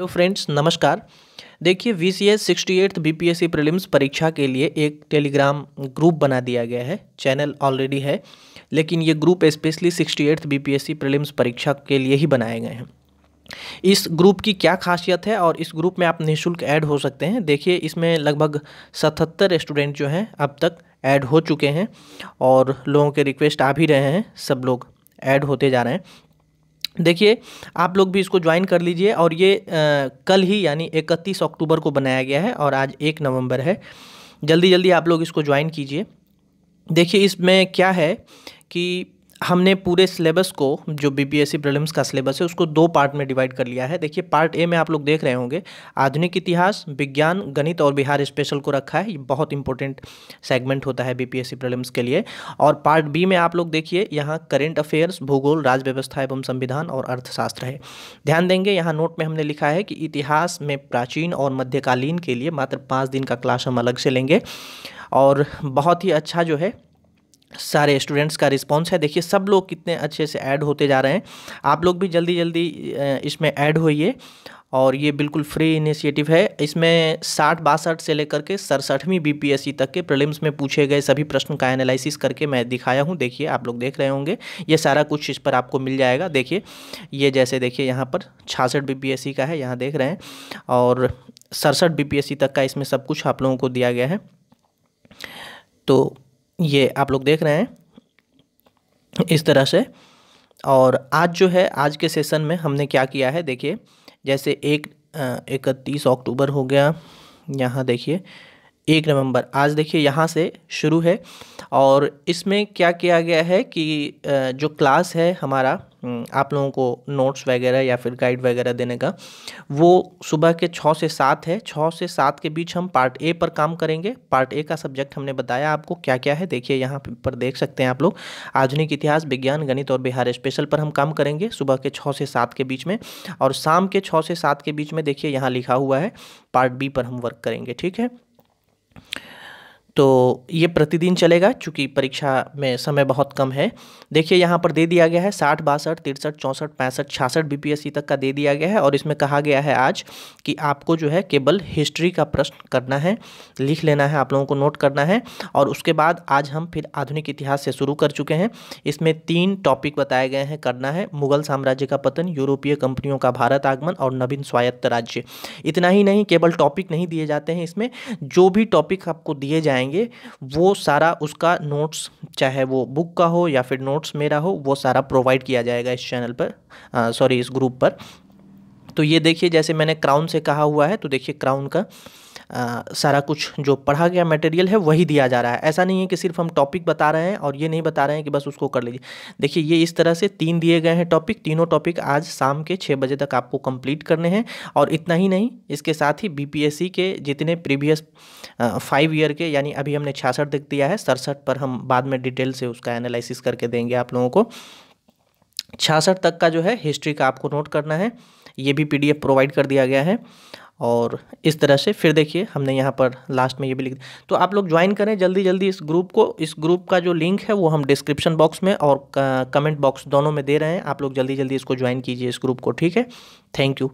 hello friends नमस्कार देखिए V C S sixty eighth B P S C prelims परीक्षा के लिए एक टेलीग्राम ग्रुप बना दिया गया है चैनल ऑलरेडी है लेकिन ये group specially sixty eighth B P S C परीक्षा के लिए ही बनाए गए हैं इस ग्रुप की क्या खासियत है और इस ग्रुप में आप निःशुल्क ऐड हो सकते हैं देखिए इसमें लगभग सतहत्तर स्टूडेंट जो हैं अब तक ऐड हो चुके हैं और लोगों के रिक्वेस्ट आ भी रहे हैं सब लोग ऐड होते जा रहे हैं देखिए आप लोग भी इसको ज्वाइन कर लीजिए और ये आ, कल ही यानी इकतीस अक्टूबर को बनाया गया है और आज एक नवंबर है जल्दी जल्दी आप लोग इसको ज्वाइन कीजिए देखिए इसमें क्या है कि हमने पूरे सिलेबस को जो B P S C prelims का सिलेबस है उसको दो पार्ट में डिवाइड कर लिया है देखिए पार्ट ए में आप लोग देख रहे होंगे आधुनिक इतिहास विज्ञान गणित और बिहार स्पेशल को रखा है ये बहुत इंपॉर्टेंट सेगमेंट होता है B P S C prelims के लिए और पार्ट बी में आप लोग देखिए यहाँ करेंट अफेयर्स भूगोल राज व्यवस्था एवं संविधान और अर्थशास्त्र है ध्यान देंगे यहाँ नोट में हमने लिखा है कि इतिहास में प्राचीन और मध्यकालीन के लिए मात्र पाँच दिन का क्लास हम अलग से लेंगे और बहुत ही अच्छा जो है सारे स्टूडेंट्स का रिस्पॉन्स है देखिए सब लोग कितने अच्छे से ऐड होते जा रहे हैं आप लोग भी जल्दी जल्दी इसमें ऐड होइए और ये बिल्कुल फ्री इनिशिएटिव है इसमें साठ बासठ से लेकर के सड़सठवीं बीपीएससी तक के प्रलिम्स में पूछे गए सभी प्रश्न का एनालिसिस करके मैं दिखाया हूँ देखिए आप लोग देख रहे होंगे ये सारा कुछ इस पर आपको मिल जाएगा देखिए ये जैसे देखिए यहाँ पर छियासठ बीपीएससी का है यहाँ देख रहे हैं और सड़सठ बी तक का इसमें सब कुछ आप लोगों को दिया गया है तो ये आप लोग देख रहे हैं इस तरह से और आज जो है आज के सेशन में हमने क्या किया है देखिए जैसे एक इकतीस अक्टूबर हो गया यहाँ देखिए एक नवंबर आज देखिए यहाँ से शुरू है और इसमें क्या किया गया है कि जो क्लास है हमारा हम्म, आप लोगों को नोट्स वगैरह या फिर गाइड वगैरह देने का वो सुबह के छः से सात है छः से सात के बीच हम पार्ट ए पर काम करेंगे पार्ट ए का सब्जेक्ट हमने बताया आपको क्या क्या है देखिए यहाँ पर देख सकते हैं आप लोग आधुनिक इतिहास विज्ञान गणित और बिहार स्पेशल पर हम काम करेंगे सुबह के छः से सात के बीच में और शाम के छः से सात के बीच में देखिए यहाँ लिखा हुआ है पार्ट बी पर हम वर्क करेंगे ठीक है तो ये प्रतिदिन चलेगा चूँकि परीक्षा में समय बहुत कम है देखिए यहाँ पर दे दिया गया है साठ बासठ तिरसठ चौंसठ पैंसठ छियासठ बीपीएससी तक का दे दिया गया है और इसमें कहा गया है आज कि आपको जो है केवल हिस्ट्री का प्रश्न करना है लिख लेना है आप लोगों को नोट करना है और उसके बाद आज हम फिर आधुनिक इतिहास से शुरू कर चुके हैं इसमें तीन टॉपिक बताए गए हैं करना है मुगल साम्राज्य का पतन यूरोपीय कंपनियों का भारत आगमन और नवीन स्वायत्त राज्य इतना ही नहीं केवल टॉपिक नहीं दिए जाते हैं इसमें जो भी टॉपिक आपको दिए जाएंगे करेंगे वो सारा उसका नोट्स चाहे वो बुक का हो या फिर नोट्स मेरा हो वो सारा प्रोवाइड किया जाएगा इस चैनल पर सॉरी इस ग्रुप पर तो ये देखिए जैसे मैंने क्राउन से कहा हुआ है तो देखिए क्राउन का आ, सारा कुछ जो पढ़ा गया मटेरियल है वही दिया जा रहा है ऐसा नहीं है कि सिर्फ हम टॉपिक बता रहे हैं और ये नहीं बता रहे हैं कि बस उसको कर लीजिए देखिए ये इस तरह से तीन दिए गए हैं टॉपिक तीनों टॉपिक आज शाम के छः बजे तक आपको कंप्लीट करने हैं और इतना ही नहीं इसके साथ ही बी के जितने प्रीवियस फाइव ईयर के यानी अभी हमने छियासठ देख दिया है सड़सठ पर हम बाद में डिटेल से उसका एनालिसिस करके देंगे आप लोगों को छियासठ तक का जो है हिस्ट्री का आपको नोट करना है ये भी पीडीएफ प्रोवाइड कर दिया गया है और इस तरह से फिर देखिए हमने यहाँ पर लास्ट में ये भी लिख दिया तो आप लोग ज्वाइन करें जल्दी जल्दी इस ग्रुप को इस ग्रुप का जो लिंक है वो हम डिस्क्रिप्शन बॉक्स में और कमेंट बॉक्स दोनों में दे रहे हैं आप लोग जल्दी जल्दी इसको ज्वाइन कीजिए इस ग्रुप को ठीक है थैंक यू